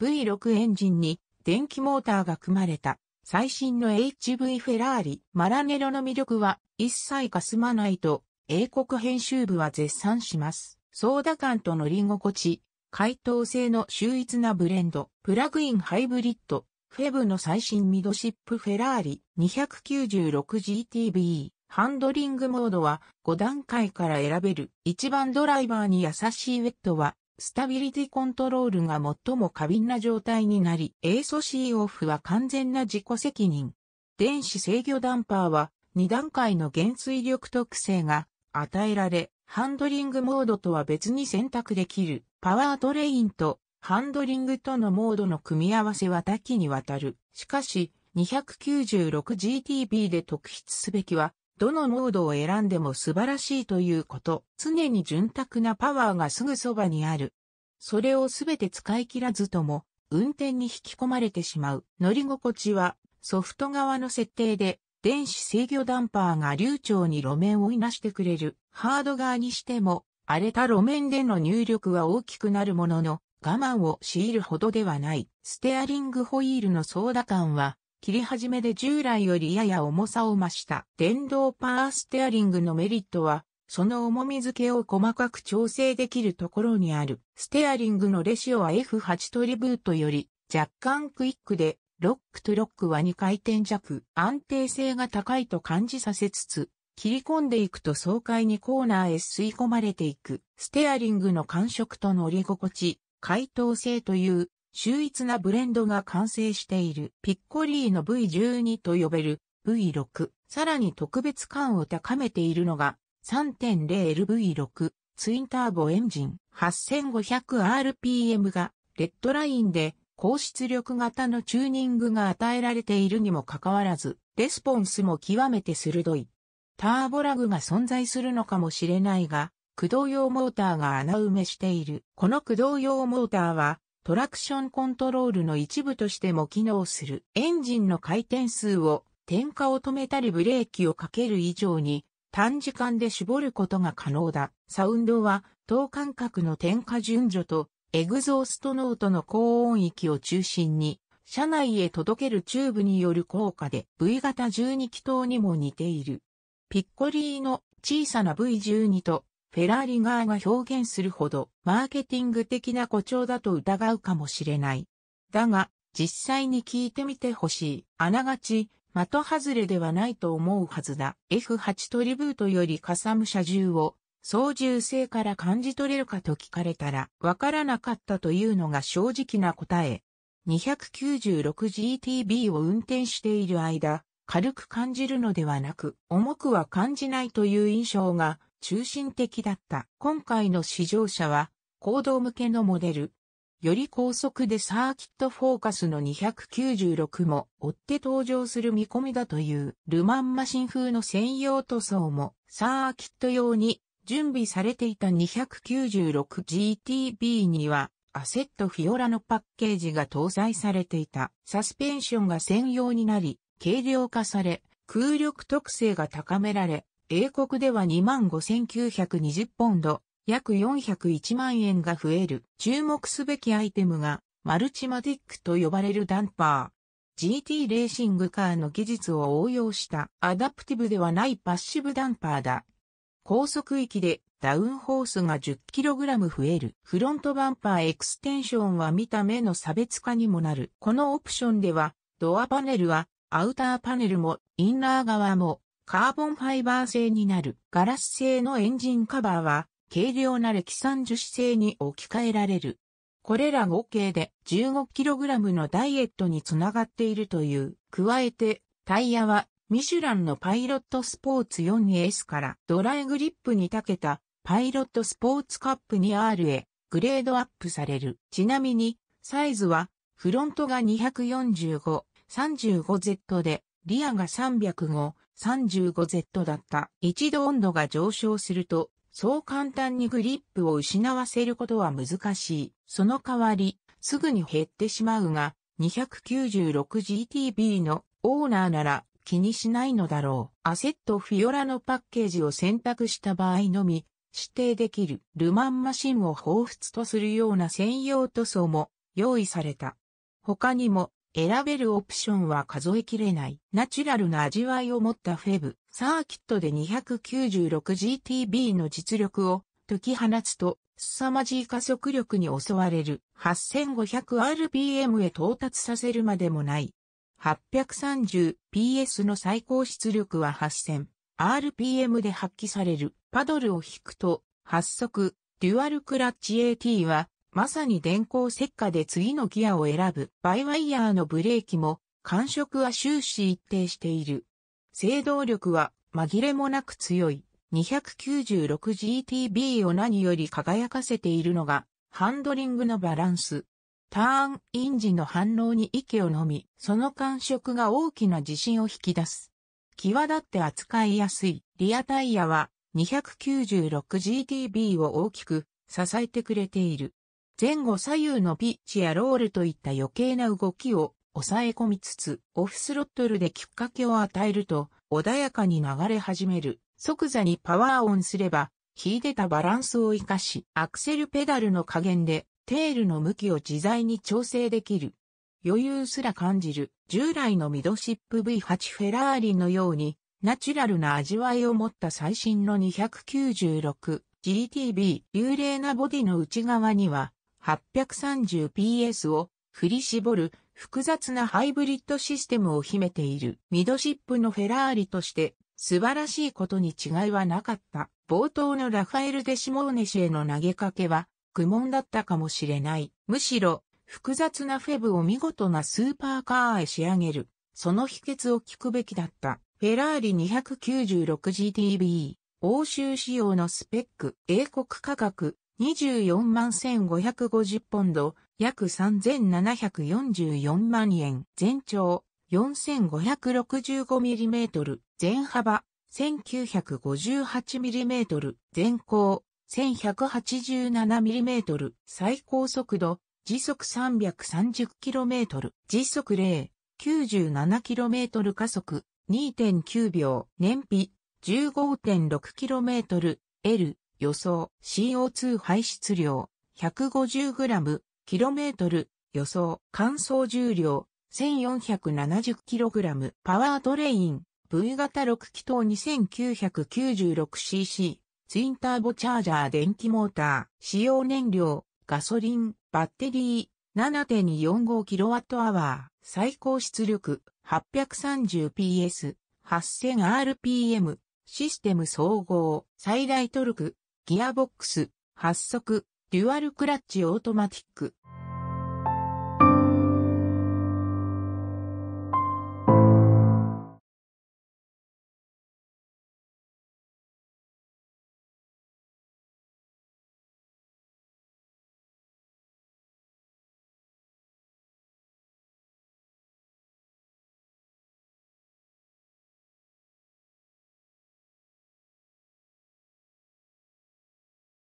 V6 エンジンに電気モーターが組まれた最新の HV フェラーリマラネロの魅力は一切かすまないと英国編集部は絶賛します。ソーダ感と乗り心地、解凍性の秀逸なブレンド、プラグインハイブリッド、フェブの最新ミドシップフェラーリ 296GTB。ハンドリングモードは5段階から選べる。一番ドライバーに優しいウェットはスタビリティコントロールが最も過敏な状態になり、A 素 C オフは完全な自己責任。電子制御ダンパーは2段階の減衰力特性が与えられ、ハンドリングモードとは別に選択できるパワートレインとハンドリングとのモードの組み合わせは多岐にわたる。しかし、296GTB で特筆すべきは、どのモードを選んでも素晴らしいということ。常に潤沢なパワーがすぐそばにある。それをすべて使い切らずとも、運転に引き込まれてしまう。乗り心地は、ソフト側の設定で、電子制御ダンパーが流暢に路面をいなしてくれる。ハード側にしても、荒れた路面での入力は大きくなるものの、我慢を強いるほどではない。ステアリングホイールの操舵感は、切り始めで従来よりやや重さを増した電動パワーステアリングのメリットは、その重み付けを細かく調整できるところにある。ステアリングのレシオは F8 トリブートより若干クイックで、ロックとロックは2回転弱、安定性が高いと感じさせつつ、切り込んでいくと爽快にコーナーへ吸い込まれていく。ステアリングの感触と乗り心地、回答性という秀逸なブレンドが完成しているピッコリーの V12 と呼べる V6。さらに特別感を高めているのが 3.0LV6 ツインターボエンジン 8500rpm がレッドラインで高出力型のチューニングが与えられているにもかかわらず、レスポンスも極めて鋭い。ターボラグが存在するのかもしれないが、駆動用モーターが穴埋めしている。この駆動用モーターは、トラクションコントロールの一部としても機能する。エンジンの回転数を点火を止めたりブレーキをかける以上に短時間で絞ることが可能だ。サウンドは等間隔の点火順序とエグゾーストノートの高音域を中心に車内へ届けるチューブによる効果で V 型12気筒にも似ている。ピッコリーの小さな V12 とフェラーリ側が表現するほどマーケティング的な誇張だと疑うかもしれない。だが、実際に聞いてみてほしい。あながち、的外れではないと思うはずだ。F8 トリブートよりカサム車重を操縦性から感じ取れるかと聞かれたら、わからなかったというのが正直な答え。296GTB を運転している間、軽く感じるのではなく、重くは感じないという印象が中心的だった。今回の試乗車は、行動向けのモデル。より高速でサーキットフォーカスの296も追って登場する見込みだという、ルマンマシン風の専用塗装も、サーキット用に準備されていた 296GTB には、アセットフィオラのパッケージが搭載されていた。サスペンションが専用になり、軽量化され、空力特性が高められ、英国では25,920ポンド、約401万円が増える。注目すべきアイテムが、マルチマティックと呼ばれるダンパー。GT レーシングカーの技術を応用したアダプティブではないパッシブダンパーだ。高速域でダウンホースが 10kg 増える。フロントバンパーエクステンションは見た目の差別化にもなる。このオプションでは、ドアパネルはアウターパネルもインナー側もカーボンファイバー製になるガラス製のエンジンカバーは軽量な歴酸樹脂製に置き換えられる。これら合計で 15kg のダイエットにつながっているという。加えてタイヤはミシュランのパイロットスポーツ 4S からドライグリップに長けたパイロットスポーツカップ 2R へグレードアップされる。ちなみにサイズはフロントが245、35Z でリアが305、35Z だった一度温度が上昇すると、そう簡単にグリップを失わせることは難しい。その代わり、すぐに減ってしまうが、296GTB のオーナーなら気にしないのだろう。アセットフィオラのパッケージを選択した場合のみ、指定できるルマンマシンを彷彿とするような専用塗装も用意された。他にも選べるオプションは数えきれない。ナチュラルな味わいを持ったフェブ、サーキットで 296GTB の実力を解き放つと、凄まじい加速力に襲われる 8500rpm へ到達させるまでもない。830PS の最高出力は 8000rpm で発揮される。パドルを引くと、発足、デュアルクラッチ AT はまさに電光石火で次のギアを選ぶバイワイヤーのブレーキも感触は終始一定している。制動力は紛れもなく強い 296GTB を何より輝かせているのがハンドリングのバランス。ターンイン時の反応に息をのみ、その感触が大きな自信を引き出す。際立って扱いやすいリアタイヤは 296GTB を大きく支えてくれている。前後左右のピッチやロールといった余計な動きを抑え込みつつ、オフスロットルできっかけを与えると、穏やかに流れ始める。即座にパワーオンすれば、引いてたバランスを活かし、アクセルペダルの加減で、テールの向きを自在に調整できる。余裕すら感じる、従来のミドシップ V8 フェラーリのように、ナチュラルな味わいを持った最新の 296GTB、流麗なボディの内側には、830PS を振り絞る複雑なハイブリッドシステムを秘めているミドシップのフェラーリとして素晴らしいことに違いはなかった。冒頭のラファエル・デシモーネ氏への投げかけは苦悶だったかもしれない。むしろ複雑なフェブを見事なスーパーカーへ仕上げる。その秘訣を聞くべきだった。フェラーリ 296GTB 欧州仕様のスペック英国価格24万1550ポンド、約3744万円。全長 4565mm、全幅 1958mm、全高 1187mm、最高速度、時速 330km、時速0、97km 加速、2.9秒、燃費 15.6km、L、予想 CO2 排出量 150g、km 予想乾燥重量 1470kg パワートレイン V 型6気筒 2996cc ツインターボチャージャー電気モーター使用燃料ガソリンバッテリー 7.245kWh 最高出力 830PS 8000rpm システム総合最大トルクギアボックス、発足、デュアルクラッチオートマティック。